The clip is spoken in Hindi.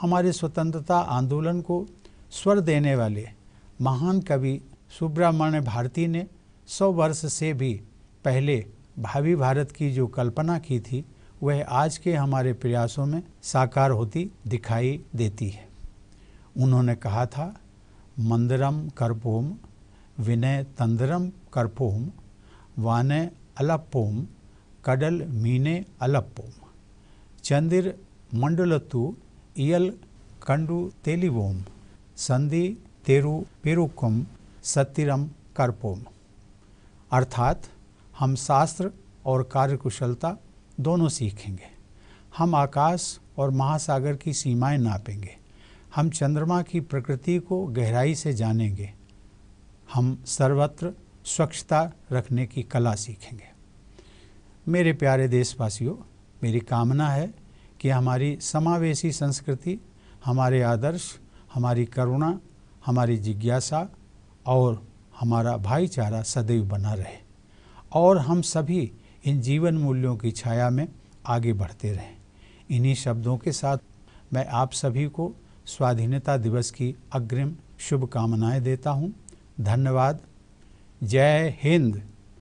हमारे स्वतंत्रता आंदोलन को स्वर देने वाले महान कवि सुब्रमण्य भारती ने सौ वर्ष से भी पहले भावी भारत की जो कल्पना की थी वह आज के हमारे प्रयासों में साकार होती दिखाई देती है उन्होंने कहा था मंदरम कर्पोम विनय तंदरम कर्पोम वाने अलप्पोम कडल मीने अलप्पोम चंदिर मंडलतु इयल कंडु तेलिवोम संधि तेरु पेरुकम सत्यम करपोम अर्थात हम शास्त्र और कार्यकुशलता दोनों सीखेंगे हम आकाश और महासागर की सीमाएं नापेंगे हम चंद्रमा की प्रकृति को गहराई से जानेंगे हम सर्वत्र स्वच्छता रखने की कला सीखेंगे मेरे प्यारे देशवासियों मेरी कामना है कि हमारी समावेशी संस्कृति हमारे आदर्श हमारी करुणा हमारी जिज्ञासा और हमारा भाईचारा सदैव बना रहे और हम सभी इन जीवन मूल्यों की छाया में आगे बढ़ते रहें इन्हीं शब्दों के साथ मैं आप सभी को स्वाधीनता दिवस की अग्रिम शुभकामनाएं देता हूं धन्यवाद जय हिंद